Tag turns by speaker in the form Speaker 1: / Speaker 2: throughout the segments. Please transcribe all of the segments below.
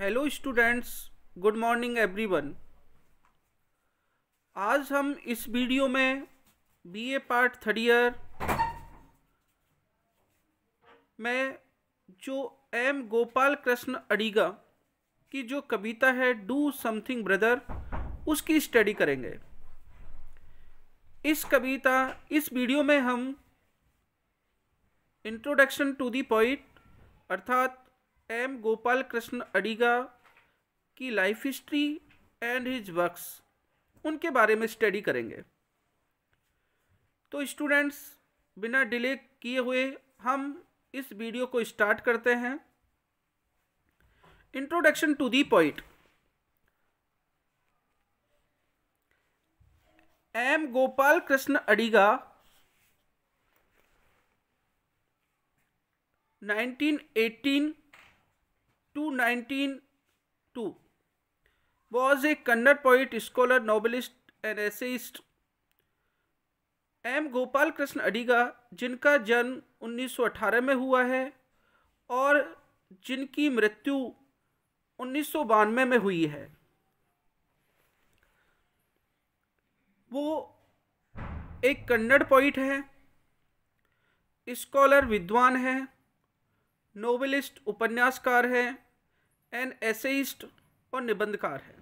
Speaker 1: Hello students good morning everyone आज हम इस वीडियो में बीए पार्ट थर्ड ईयर में जो एम गोपाल कृष्ण अडिगा की जो कविता है डू समथिंग ब्रदर उसकी स्टडी करेंगे इस कविता इस वीडियो में हम इंट्रोडक्शन टू दी पॉइंट अर्थात एम गोपाल कृष्ण अडिगा की life history and his works उनके बारे में स्टडी करेंगे तो स्टूडेंट्स बिना डिले किए हुए हम इस वीडियो को स्टार्ट करते हैं introduction to the point M Gopal Krishna Adiga 1918 to nineteen two was a Kannada poet scholar novelist and essayist M Gopal Krishna Adiga जिनका जन्म 1918 में हुआ है और जिनकी मृत्यु उन्नीस में हुई है वो एक कन्नड़ पोइट है स्कॉलर विद्वान है नोवेलिस्ट उपन्यासकार है एन एसेइस्ट और निबंधकार है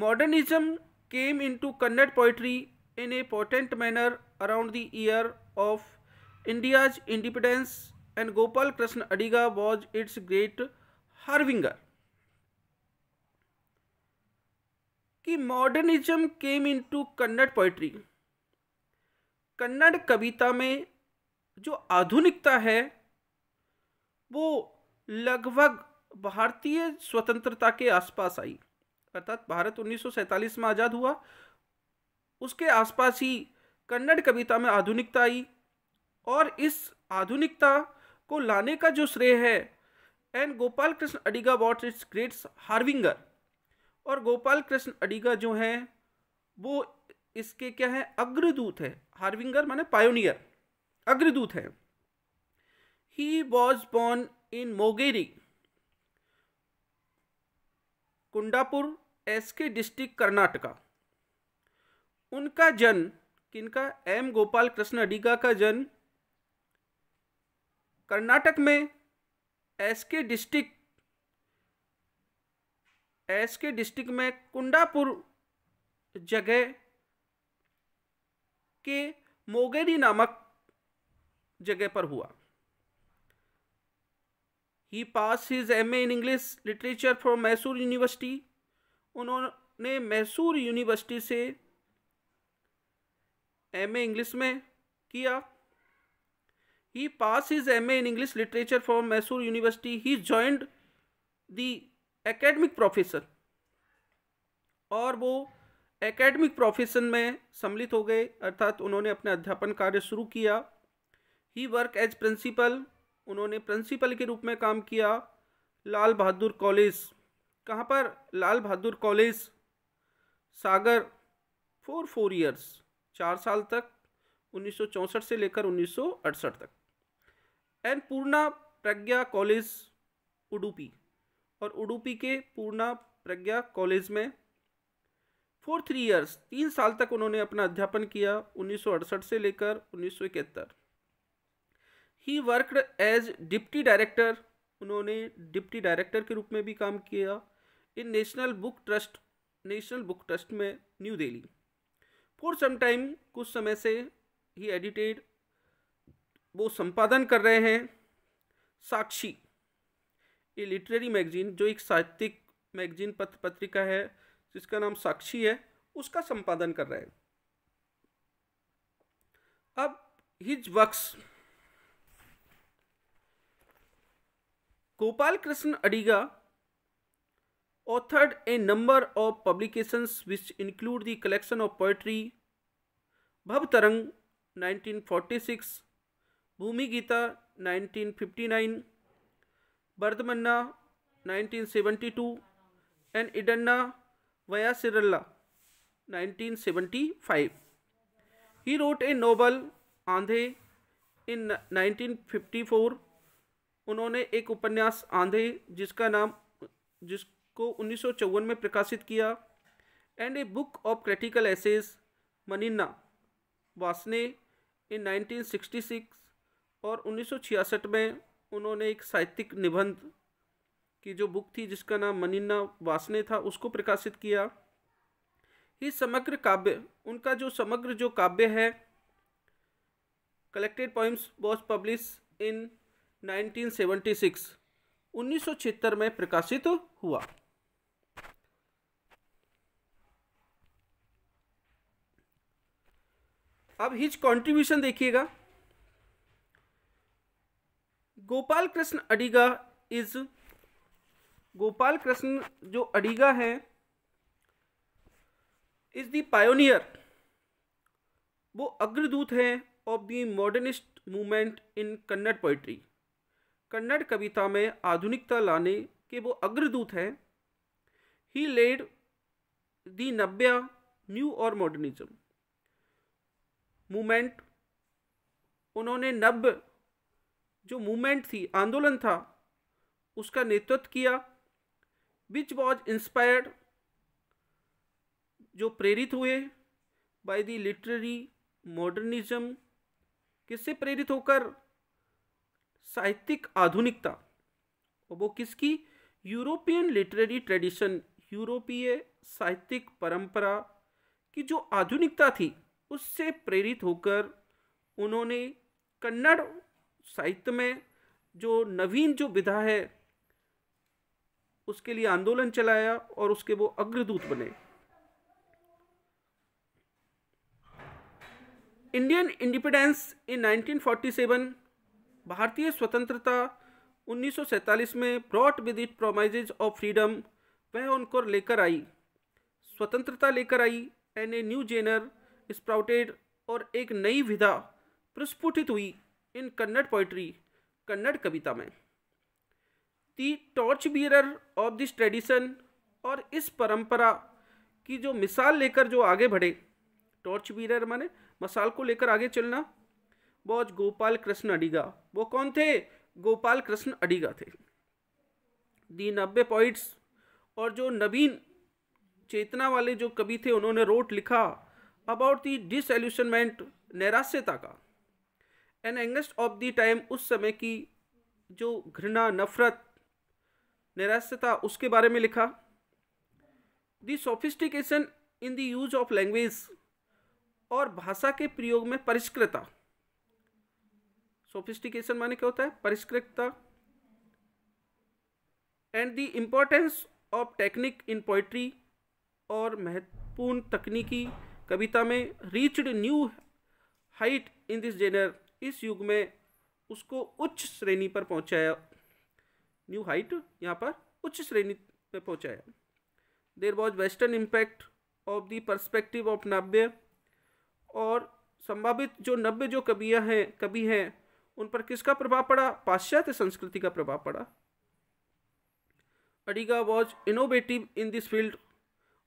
Speaker 1: modernism came into Kannada poetry in a potent manner around the year of India's independence and Gopal Krishna Adiga was its great harbinger कि modernism came into Kannada poetry Kannada कविता में जो आधुनिकता है वो लगभग भारतीय स्वतंत्रता के आसपास आई अर्थात भारत 1947 में आज़ाद हुआ उसके आसपास ही कन्नड़ कविता में आधुनिकता आई और इस आधुनिकता को लाने का जो श्रेय है and Gopal Krishna Adiga what its greats harbinger और गोपाल कृष्ण अडिगा जो हैं वो इसके क्या है अग्रदूत है हार्विंगर माने पायोनियर अग्रदूत है he was born in Mogeri Kundapur S K district Karnataka उनका जन्म किनका एम गोपाल कृष्ण अडिगा का जन्म कर्नाटक में S K district S K district में कुंडापुर जगह के मोगेरी नामक जगह पर हुआ he pass his M in English literature from Mysore university उन्होंने मैसूर यूनिवर्सिटी से एम ए इंग्लिश में किया he pass is M A in English literature from Mysore university he joined the academic professor और वो एकेडमिक प्रोफेशन में सम्मिलित हो गए अर्थात उन्होंने अपना अध्यापन कार्य शुरू किया ही वर्क एज प्रिंसिपल उन्होंने प्रिंसिपल के रूप में काम किया लाल बहादुर कॉलेज कहाँ पर Lal Bahadur college Sagar four four years चार साल तक 1964 से लेकर 1968 तक एंड पूर्णा प्रज्ञा कॉलेज उडुपी और उडुपी के पूर्णा प्रज्ञा कॉलेज में फोर थ्री ईयर्स तीन साल तक उन्होंने अपना अध्यापन किया 1968 से लेकर उन्नीस he worked as deputy director उन्होंने डिप्टी डायरेक्टर के रूप में भी काम किया in national book trust national book trust में new Delhi for some time कुछ समय से ही एडिटेड वो संपादन कर रहे हैं साक्षी ये लिटरेरी मैगजीन जो एक साहित्यिक मैगजीन पत्र पत्रिका है जिसका नाम साक्षी है उसका संपादन कर रहे हैं अब his works Gopal Krishnan Adiga authored a number of publications which include the collection of poetry Bhavtarang 1946, Bhumi Gita 1959, Bardhamanna 1972 and Idanna Vayasiralla 1975. He wrote a novel Andhe in 1954 उन्होंने एक उपन्यास आंधे जिसका नाम जिसको उन्नीस में प्रकाशित किया and a book of critical essays Mannina Vasane in 1966 और 1966 में उन्होंने एक साहित्यिक निबंध की जो बुक थी जिसका नाम मनिन्ना वासने था उसको प्रकाशित किया ही समग्र काव्य उनका जो समग्र जो काव्य है collected poems was publish in 1976 में प्रकाशित हुआ अब हिज कंट्रीब्यूशन देखिएगा गोपाल कृष्ण अडिगा इज गोपाल कृष्ण जो अडिगा है इज द पायोनियर वो अग्रदूत हैं of the modernist movement in Kannada poetry Kannada कविता में आधुनिकता लाने के वो अग्रदूत हैं he led the Navya new और मॉडर्निज्म मूवमेंट उन्होंने नब्ब जो मूवमेंट थी आंदोलन था उसका नेतृत्व किया विच वॉज इंस्पायर्ड जो प्रेरित हुए बाय दी लिटरेरी मॉडर्निज्म किससे प्रेरित होकर साहित्यिक आधुनिकता और वो किसकी यूरोपियन लिटरेरी ट्रेडिशन यूरोपीय साहित्यिक परंपरा की जो आधुनिकता थी उससे प्रेरित होकर उन्होंने कन्नड़ साहित्य में जो नवीन जो विधा है उसके लिए आंदोलन चलाया और उसके वो अग्रदूत बने इंडियन इंडिपेंडेंस इन 1947 भारतीय स्वतंत्रता 1947 में brought with it promise of freedom वह उनको लेकर आई स्वतंत्रता लेकर आई and a new genre sprouted और एक नई विधा प्रस्फुटित हुई इन कन्नड़ पोइट्री कन्नड़ कविता में the torch bearer of this tradition और इस परंपरा की जो मिसाल लेकर जो आगे बढ़े टॉर्च बियरर माने मसाल को लेकर आगे चलना वो गोपाल कृष्ण अडिगा वो कौन थे गोपाल कृष्ण अडिगा थे दी नब्बे पॉइंट्स और जो नवीन चेतना वाले जो कवि थे उन्होंने रोट लिखा अबाउट दी डिसल्यूशनमेंट नैराश्यता का an angst of the time उस समय की जो घृणा नफरत नैराश्यता उसके बारे में लिखा the sophistication in the use of language और भाषा के प्रयोग में परिष्कृता सोफिस्टिकेशन माने क्या होता है परिष्कृतता and the importance of technique in poetry और महत्वपूर्ण तकनीकी कविता में reached new height in this genre इस युग में उसको उच्च श्रेणी पर पहुंचाया न्यू हाइट यहाँ पर उच्च श्रेणी पर पहुंचाया there was western impact of the perspective of Navya और संभावित जो नब्य जो कवियाँ हैं कवि हैं उन पर किसका प्रभाव पड़ा पाश्चात्य संस्कृति का प्रभाव पड़ा Adiga was innovative in this field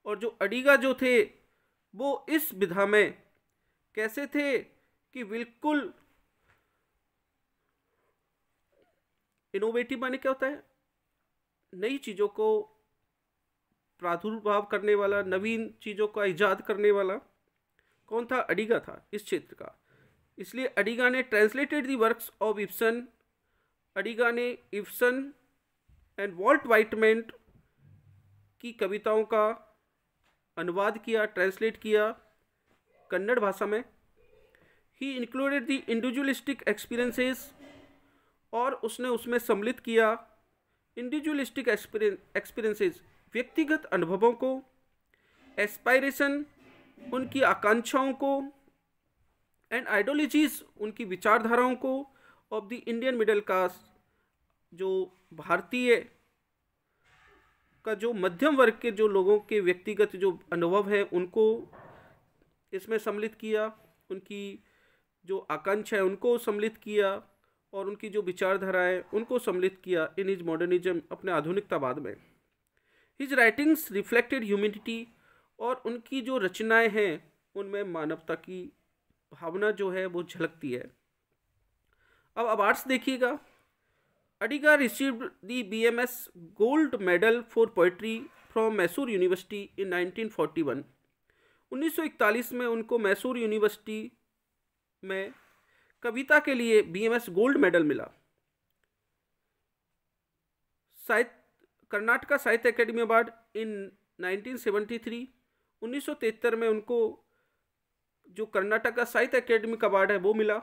Speaker 1: और जो अडिगा जो थे वो इस विधा में कैसे थे कि बिल्कुल इनोवेटिव माने क्या होता है नई चीज़ों को प्रादुर्भाव करने वाला नवीन चीज़ों का इजाद करने वाला कौन था अडिगा था इस क्षेत्र का इसलिए अडिगा ने translated the works of Ibsen Adiga ने इप्सन एंड वॉल्ट वाइटमेंट की कविताओं का अनुवाद किया ट्रांसलेट किया कन्नड़ भाषा में he included the individualistic experiences और उसने उसमें सम्मिलित किया इंडिविजुअलिस्टिक एक्सपीरियंसेस व्यक्तिगत अनुभवों को एस्पायरेशन उनकी आकांक्षाओं को एंड आइडियोलॉजीज उनकी विचारधाराओं को of the Indian middle class जो भारतीय का जो मध्यम वर्ग के जो लोगों के व्यक्तिगत जो अनुभव है उनको इसमें सम्मिलित किया उनकी जो आकांक्षा है उनको सम्मिलित किया और उनकी जो है उनको सम्मिलित किया इन हिज मॉडर्निज्म अपने आधुनिकतावाद में हिज राइटिंग्स रिफ्लेक्टेड ह्यूमिनिटी और उनकी जो रचनाएं हैं उनमें मानवता की भावना जो है वो झलकती है अब अवार्ड्स देखिएगा Adiga receive the B M S gold medal for poetry from Mysore university in 1941 1941 में उनको मैसूर यूनिवर्सिटी में कविता के लिए B M S gold medal मिला साहित्य कर्नाटका साहित्य अकेडमी अवार्ड इन 1973 1973 में उनको जो कर्नाटक का साहित्य अकेडमी का अवार्ड है वो मिला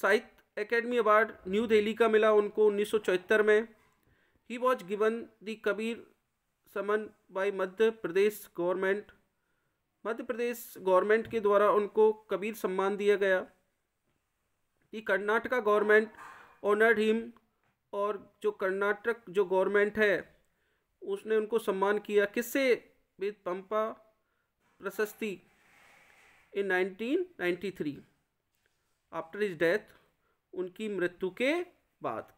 Speaker 1: साहित्य अकेडमी अवार्ड न्यू दिल्ली का मिला उनको उन्नीस में he was given the Kabir Samman by Madhya Pradesh government Madhya Pradesh government के द्वारा उनको कबीर सम्मान दिया गया कि कर्नाटका गवर्नमेंट ऑनर्ड हिम और जो कर्नाटक जो गवर्नमेंट है उसने उनको सम्मान किया किससे विद पंपा प्रशस्ति इन 1993 आफ्टर इज डेथ उनकी मृत्यु के बाद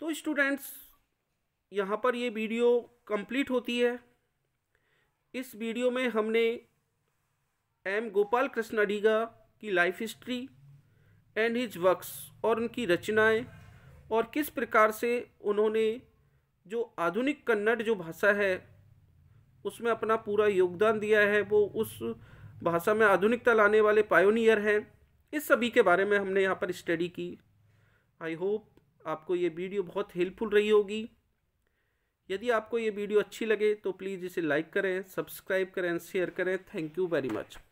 Speaker 1: तो स्टूडेंट्स यहाँ पर ये वीडियो कंप्लीट होती है इस वीडियो में हमने एम गोपाल कृष्ण अडिगा की life history and his works और उनकी रचनाएं और किस प्रकार से उन्होंने जो आधुनिक कन्नड़ जो भाषा है उसमें अपना पूरा योगदान दिया है वो उस भाषा में आधुनिकता लाने वाले पायोनियर हैं इस सभी के बारे में हमने यहाँ पर स्टडी की आई होप आपको ये वीडियो बहुत हेल्पफुल रही होगी यदि आपको ये वीडियो अच्छी लगे तो प्लीज़ इसे लाइक करें सब्सक्राइब करें शेयर करें थैंक यू वेरी मच